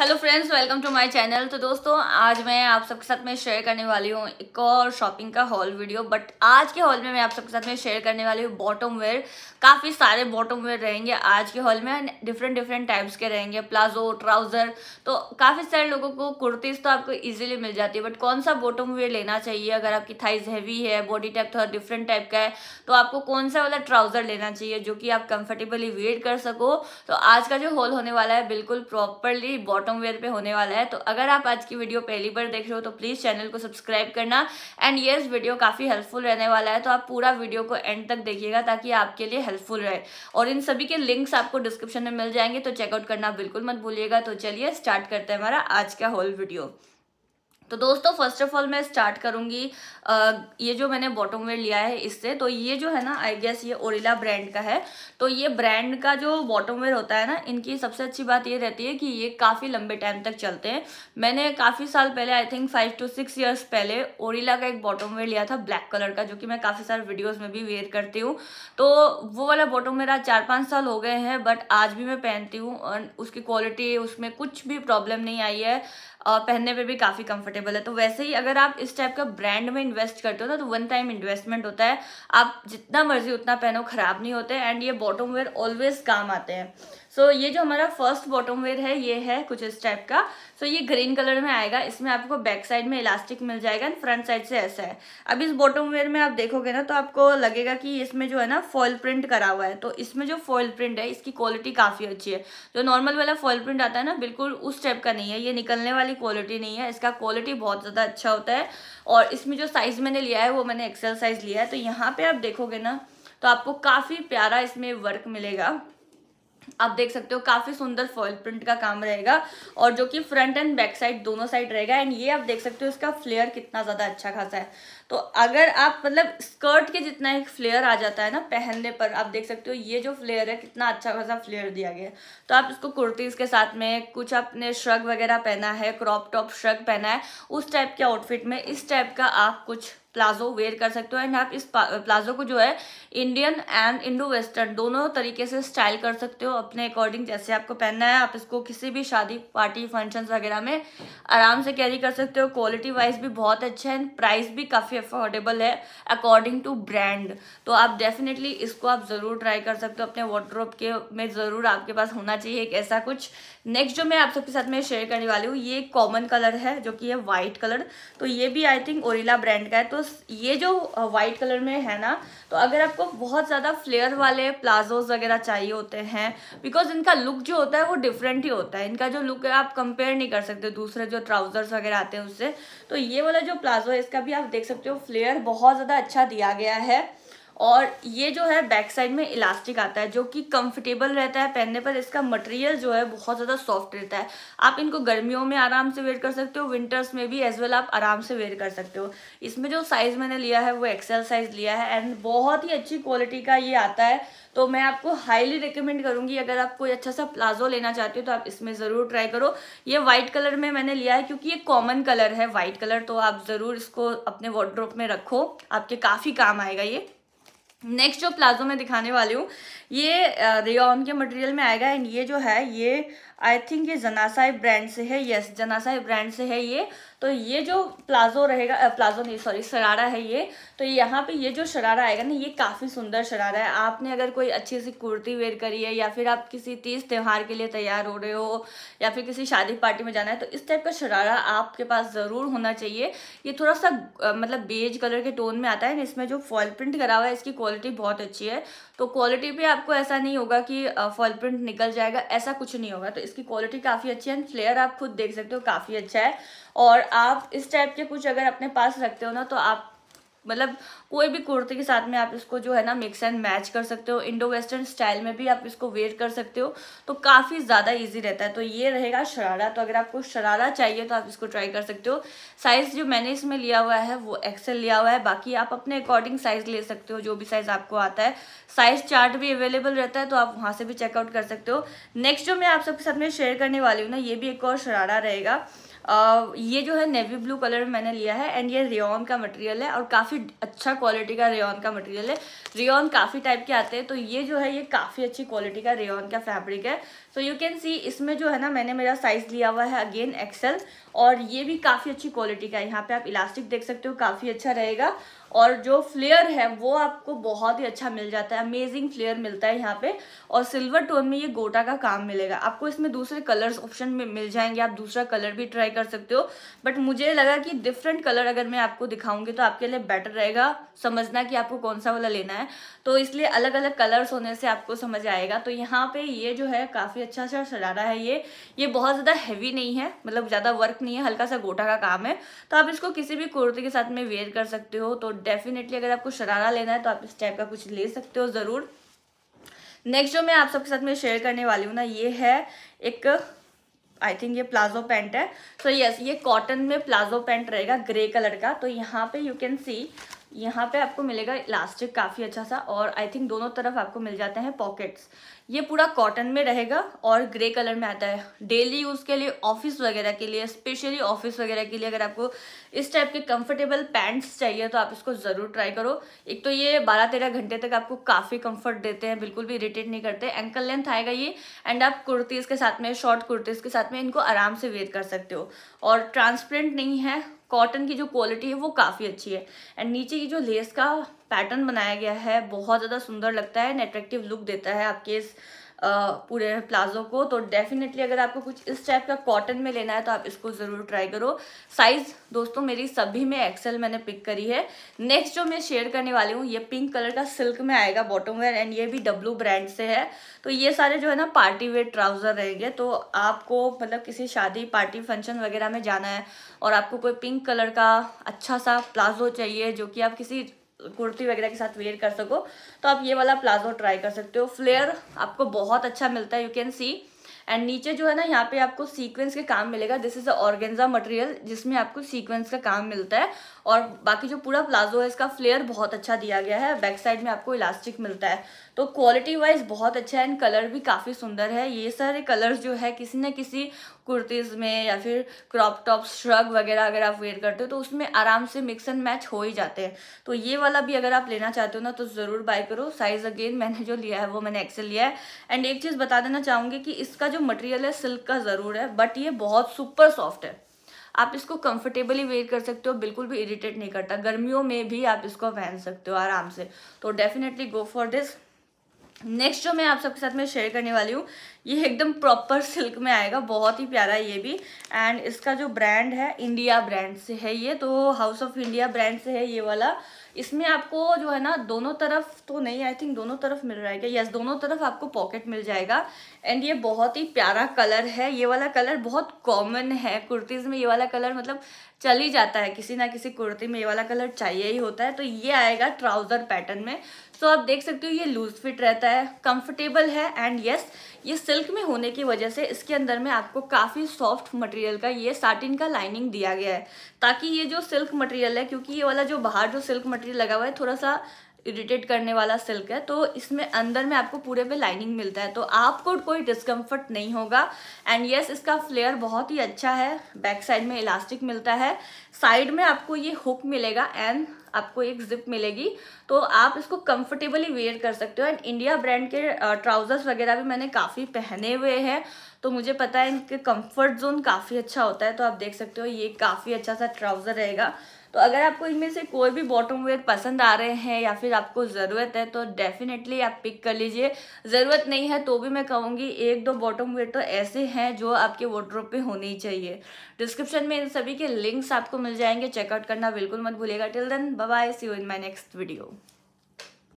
hello friends welcome to my channel तो दोस्तों आज मैं आप सबके साथ में शेयर करने वाली हूँ एक और शॉपिंग का हॉल वीडियो बट आज के हॉल में मैं आप सबके साथ में शेयर करने वाली हूँ बॉटम वेयर काफ़ी सारे बॉटम वेयर रहेंगे आज के हॉल में डिफरेंट डिफरेंट टाइप्स के रहेंगे प्लाजो ट्राउज़र तो काफ़ी सारे लोगों को कुर्तीज़ तो आपको ईजिली मिल जाती है बट कौन सा बॉटम वेयर लेना चाहिए अगर आपकी थाइज हैवी है बॉडी टाइप थोड़ा डिफरेंट टाइप का है तो आपको कौन सा वाला ट्राउज़र लेना चाहिए जो कि आप कंफर्टेबली वेट कर सको तो आज का जो हॉल होने वाला है बिल्कुल प्रॉपरली बॉटम बॉटम वेयर पे होने वाला है तो अगर आप आज की वीडियो पहली बार देख रहे हो तो प्लीज़ चैनल को सब्सक्राइब करना एंड yes, वीडियो काफ़ी हेल्पफुल रहने वाला है तो आप पूरा वीडियो को एंड तक देखिएगा ताकि आपके लिए हेल्पफुल रहे और इन सभी के लिंक्स आपको डिस्क्रिप्शन में मिल जाएंगे तो चेकआउट करना बिल्कुल मत भूलिएगा तो चलिए स्टार्ट करते हैं हमारा आज का होल वीडियो तो दोस्तों फर्स्ट ऑफ ऑल मैं स्टार्ट करूँगी ये जो मैंने बॉटम वेयर लिया है इससे तो ये जो है ना आई गेस ये ओरिला ब्रांड का है तो ये ब्रांड का जो बॉटम वेयर होता है ना इनकी सबसे अच्छी बात ये रहती है कि ये काफ़ी लंबे टाइम तक चलते हैं मैंने काफ़ी साल पहले I think five to six years पहले ओरिला का एक बॉटम वेयर लिया था ब्लैक कलर का जो कि मैं काफ़ी सारे वीडियोज़ में भी वेयर करती हूँ तो वो वाला बॉटम मेरा चार पाँच साल हो गए हैं बट आज भी मैं पहनती हूँ और उसकी क्वालिटी उसमें कुछ भी प्रॉब्लम नहीं आई है पहनने पे भी काफ़ी कंफर्टेबल है तो वैसे ही अगर आप इस टाइप का ब्रांड में इन्वेस्ट करते हो ना तो वन टाइम इन्वेस्टमेंट होता है आप जितना मर्जी उतना पहनो ख़राब नहीं होते एंड ये बॉटम वेयर ऑलवेज काम आते हैं सो so, ये जो हमारा फर्स्ट बॉटम वेयर है ये है कुछ इस टाइप का सो so, ये ग्रीन कलर में आएगा इसमें आपको बैक साइड में इलास्टिक मिल जाएगा एंड फ्रंट साइड से ऐसा है अब इस बॉटम वेयर में आप देखोगे ना तो आपको लगेगा कि इसमें जो है ना फॉयल प्रिंट करा हुआ है तो इसमें जो फॉयल प्रिंट है इसकी क्वालिटी काफ़ी अच्छी है जो नॉर्मल वाला फॉयल प्रिंट आता है ना बिल्कुल उस टाइप का नहीं है ये निकलने वाली क्वालिटी नहीं है इसका क्वालिटी बहुत ज़्यादा अच्छा होता है और इसमें जो साइज़ मैंने लिया है वो मैंने एक्सेल साइज़ लिया है तो यहाँ पर आप देखोगे ना तो आपको काफ़ी प्यारा इसमें वर्क मिलेगा आप देख सकते हो काफ़ी सुंदर फॉल प्रिंट का काम रहेगा और जो कि फ्रंट एंड बैक साइड दोनों साइड रहेगा एंड ये आप देख सकते हो इसका फ्लेयर कितना ज़्यादा अच्छा खासा है तो अगर आप मतलब स्कर्ट के जितना एक फ्लेयर आ जाता है ना पहनने पर आप देख सकते हो ये जो फ्लेयर है कितना अच्छा खासा फ्लेयर दिया गया है तो आप इसको कुर्तीज़ के साथ में कुछ आपने श्रग वगैरह पहना है क्रॉप टॉप श्रग पहना है उस टाइप के आउटफिट में इस टाइप का आप कुछ प्लाजो वेयर कर सकते हो एंड आप इस प्लाजो को जो है इंडियन एंड इंडो वेस्टर्न दोनों तरीके से स्टाइल कर सकते हो अपने अकॉर्डिंग जैसे आपको पहनना है आप इसको किसी भी शादी पार्टी फंक्शंस वगैरह में आराम से कैरी कर सकते हो क्वालिटी वाइज भी बहुत अच्छा है एंड प्राइस भी काफ़ी काफ़ी अफोर्डेबल है अकॉर्डिंग टू ब्रांड तो आप डेफिनेटली इसको आप ज़रूर ट्राई कर सकते हो अपने वार्ड्रोप के में ज़रूर आपके पास होना चाहिए एक ऐसा कुछ नेक्स्ट जो मैं आप सबके साथ में शेयर करने वाली हूँ ये कॉमन कलर है जो कि है वाइट कलर तो ये भी आई थिंक ओरिला ब्रांड का है तो ये जो वाइट कलर में है ना तो अगर आपको बहुत ज़्यादा फ्लेयर वाले प्लाजोज वगैरह चाहिए होते हैं बिकॉज इनका लुक जो होता है वो डिफरेंट ही होता है इनका जो लुक है आप कंपेयर नहीं कर सकते दूसरे जो ट्राउजर्स वगैरह आते हैं उससे तो ये वाला जो प्लाजो है इसका भी आप देख सकते हो फ्लेयर बहुत ज़्यादा अच्छा दिया गया है और ये जो है बैक साइड में इलास्टिक आता है जो कि कंफर्टेबल रहता है पहनने पर इसका मटेरियल जो है बहुत ज़्यादा सॉफ्ट रहता है आप इनको गर्मियों में आराम से वेयर कर सकते हो विंटर्स में भी एज वेल आप आराम से वेयर कर सकते हो इसमें जो साइज़ मैंने लिया है वो एक्सेल साइज़ लिया है एंड बहुत ही अच्छी क्वालिटी का ये आता है तो मैं आपको हाईली रिकमेंड करूँगी अगर आप कोई अच्छा सा प्लाजो लेना चाहते हो तो आप इसमें ज़रूर ट्राई करो ये वाइट कलर में मैंने लिया है क्योंकि ये कॉमन कलर है वाइट कलर तो आप ज़रूर इसको अपने वॉड्रोप में रखो आपके काफ़ी काम आएगा ये नेक्स्ट जो प्लाजो में दिखाने वाली हूँ ये रेयॉन के मटेरियल में आएगा एंड ये जो है ये आई थिंक ये जनासाई ब्रांड से है यस जनासाई ब्रांड से है ये तो ये जो प्लाजो रहेगा प्लाजो नहीं सॉरी शरारा है ये तो यहाँ पे ये जो शरारा आएगा ना ये काफ़ी सुंदर शरारा है आपने अगर कोई अच्छी सी कुर्ती वेयर करी है या फिर आप किसी तीज त्यौहार के लिए तैयार हो रहे हो या फिर किसी शादी पार्टी में जाना है तो इस टाइप का शरारा आपके पास ज़रूर होना चाहिए ये थोड़ा सा मतलब बेज कलर के टोन में आता है इसमें जो फॉल प्रिंट करा हुआ है इसकी क्वालिटी क्वालिटी बहुत अच्छी है तो क्वालिटी भी आपको ऐसा नहीं होगा कि फॉल प्रिंट निकल जाएगा ऐसा कुछ नहीं होगा तो इसकी क्वालिटी काफ़ी अच्छी है एंड फ्लेयर आप खुद देख सकते हो काफ़ी अच्छा है और आप इस टाइप के कुछ अगर अपने पास रखते हो ना तो आप मतलब कोई भी कुर्ते के साथ में आप इसको जो है ना मिक्स एंड मैच कर सकते हो इंडो वेस्टर्न स्टाइल में भी आप इसको वेयर कर सकते हो तो काफ़ी ज़्यादा इजी रहता है तो ये रहेगा शरारा तो अगर आपको शरारा चाहिए तो आप इसको ट्राई कर सकते हो साइज़ जो मैंने इसमें लिया हुआ है वो एक्सेल लिया हुआ है बाकी आप अपने अकॉर्डिंग साइज़ ले सकते हो जो भी साइज़ आपको आता है साइज़ चार्ट भी अवेलेबल रहता है तो आप वहाँ से भी चेकआउट कर सकते हो नेक्स्ट जो मैं आप सबके साथ में शेयर करने वाली हूँ ना ये भी एक और शरारा रहेगा ये जो है नेवी ब्लू कलर मैंने लिया है एंड ये रेन का मटेरियल है और काफ़ी अच्छा क्वालिटी का रेन का मटेरियल है रेन काफ़ी टाइप के आते हैं तो ये जो है ये काफ़ी अच्छी क्वालिटी का रेन का फैब्रिक है सो यू कैन सी इसमें जो है ना मैंने मेरा साइज़ लिया हुआ है अगेन एक्सेल और ये भी काफ़ी अच्छी क्वालिटी का है यहाँ पे आप इलास्टिक देख सकते हो काफ़ी अच्छा रहेगा और जो फ्लेयर है वो आपको बहुत ही अच्छा मिल जाता है अमेजिंग फ्लेयर मिलता है यहाँ पे और सिल्वर टोन में ये गोटा का काम मिलेगा आपको इसमें दूसरे कलर्स ऑप्शन में मिल जाएंगे आप दूसरा कलर भी ट्राई कर सकते हो बट मुझे लगा कि डिफरेंट कलर अगर मैं आपको दिखाऊंगी तो आपके लिए बेटर रहेगा समझना कि आपको कौन सा वाला लेना है तो इसलिए अलग अलग कलर्स होने से आपको समझ आएगा तो यहाँ पे ये जो है काफ़ी अच्छा सा सजाना है ये ये बहुत ज़्यादा हैवी नहीं है मतलब ज़्यादा वर्क नहीं है हल्का सा गोटा का काम है तो आप इसको किसी भी कुर्ते के साथ में वेयर कर सकते हो तो डेफिनेटली अगर आपको शरारा लेना है तो आप इस टाइप का कुछ ले सकते हो ज़रूर नेक्स्ट जो मैं आप सबके साथ में शेयर करने वाली हूँ ना ये है एक आई थिंक ये प्लाजो पैंट है सो so, यस yes, ये कॉटन में प्लाजो पैंट रहेगा ग्रे कलर का तो यहाँ पे यू कैन सी यहाँ पे आपको मिलेगा इलास्टिक काफ़ी अच्छा सा और आई थिंक दोनों तरफ आपको मिल जाते हैं पॉकेट्स ये पूरा कॉटन में रहेगा और ग्रे कलर में आता है डेली यूज़ के लिए ऑफिस वगैरह के लिए स्पेशली ऑफिस वगैरह के लिए अगर आपको इस टाइप के कंफर्टेबल पैंट्स चाहिए तो आप इसको ज़रूर ट्राई करो एक तो ये बारह तेरह घंटे तक आपको काफ़ी कंफर्ट देते हैं बिल्कुल भी इरिटेट नहीं करते एंकल लेंथ आएगा ये एंड आप कुर्तीज़ के साथ में शॉर्ट कुर्तीज़ के साथ में इनको आराम से वेद कर सकते हो और ट्रांसपेरेंट नहीं है कॉटन की जो क्वालिटी है वो काफ़ी अच्छी है एंड नीचे की जो लेस का पैटर्न बनाया गया है बहुत ज़्यादा सुंदर लगता है एंड अट्रैक्टिव लुक देता है आपके इस पूरे प्लाजो को तो डेफिनेटली अगर आपको कुछ इस टाइप का कॉटन में लेना है तो आप इसको ज़रूर ट्राई करो साइज़ दोस्तों मेरी सभी में एक्सेल मैंने पिक करी है नेक्स्ट जो मैं शेयर करने वाली हूँ ये पिंक कलर का सिल्क में आएगा बॉटम वेयर एंड ये भी डब्लू ब्रांड से है तो ये सारे जो है ना पार्टी वेयर ट्राउज़र रहेंगे तो आपको मतलब किसी शादी पार्टी फंक्शन वगैरह में जाना है और आपको कोई पिंक कलर का अच्छा सा प्लाजो चाहिए जो कि आप किसी कुर्ती वगैरह के साथ वेयर कर सको तो आप ये वाला प्लाजो ट्राई कर सकते हो फ्लेयर आपको बहुत अच्छा मिलता है यू कैन सी एंड नीचे जो है ना यहाँ पे आपको सीक्वेंस के काम मिलेगा दिस इज अर्गेंजा मटेरियल जिसमें आपको सीक्वेंस का काम मिलता है और बाकी जो पूरा प्लाजो है इसका फ्लेयर बहुत अच्छा दिया गया है बैक साइड में आपको इलास्टिक मिलता है तो क्वालिटी वाइज बहुत अच्छा है एंड कलर भी काफ़ी सुंदर है ये सारे कलर्स जो है किसी न किसी कुर्तीज़ में या फिर क्रॉप टॉप श्रग वगैरह अगर आप वेयर करते हो तो उसमें आराम से मिक्स एंड मैच हो ही जाते हैं तो ये वाला भी अगर आप लेना चाहते हो ना तो ज़रूर बाय करो साइज़ अगेन मैंने जो लिया है वो मैंने एक्सेल लिया है एंड एक चीज़ बता देना चाहूँगी कि इसका जो मटेरियल है सिल्क का ज़रूर है बट ये बहुत सुपर सॉफ्ट है आप इसको कंफर्टेबली वेयर कर सकते हो बिल्कुल भी इरिटेट नहीं करता गर्मियों में भी आप इसको पहन सकते हो आराम से तो definitely go for this next जो मैं आप सबके साथ में शेयर करने वाली हूँ ये एकदम प्रॉपर सिल्क में आएगा बहुत ही प्यारा ये भी एंड इसका जो ब्रांड है इंडिया ब्रांड से है ये तो हाउस ऑफ इंडिया ब्रांड से है ये वाला इसमें आपको जो है ना दोनों तरफ तो नहीं आई थिंक दोनों तरफ मिल रहा क्या यस दोनों तरफ आपको पॉकेट मिल जाएगा एंड ये बहुत ही प्यारा कलर है ये वाला कलर बहुत कॉमन है कुर्तीज़ में ये वाला कलर मतलब चल ही जाता है किसी ना किसी कुर्ती में ये वाला कलर चाहिए ही होता है तो ये आएगा ट्राउज़र पैटर्न में सो तो so, आप देख सकते हो ये लूज फिट रहता है कंफर्टेबल है एंड यस yes, ये सिल्क में होने की वजह से इसके अंदर में आपको काफ़ी सॉफ्ट मटेरियल का ये साटिन का लाइनिंग दिया गया है ताकि ये जो सिल्क मटेरियल है क्योंकि ये वाला जो बाहर जो सिल्क मटेरियल लगा हुआ है थोड़ा सा इरिटेट करने वाला सिल्क है तो इसमें अंदर में आपको पूरे पे लाइनिंग मिलता है तो आपको कोई डिस्कम्फर्ट नहीं होगा एंड यस yes, इसका फ्लेयर बहुत ही अच्छा है बैक साइड में इलास्टिक मिलता है साइड में आपको ये हुक मिलेगा एंड आपको एक जिप मिलेगी तो आप इसको कंफर्टेबली वेयर कर सकते हो एंड इंडिया ब्रांड के ट्राउज़र्स वगैरह भी मैंने काफ़ी पहने हुए हैं तो मुझे पता है इनके कंफर्ट जोन काफ़ी अच्छा होता है तो आप देख सकते हो ये काफ़ी अच्छा सा ट्राउज़र रहेगा तो अगर आपको इनमें से कोई भी बॉटम वेयर पसंद आ रहे हैं या फिर आपको ज़रूरत है तो डेफिनेटली आप पिक कर लीजिए ज़रूरत नहीं है तो भी मैं कहूँगी एक दो बॉटम वेयर तो ऐसे हैं जो आपके वॉड्रोप पे होने ही चाहिए डिस्क्रिप्शन में इन सभी के लिंक्स आपको मिल जाएंगे चेकआउट करना बिल्कुल मत भूलिएगा till then bye see you in my next video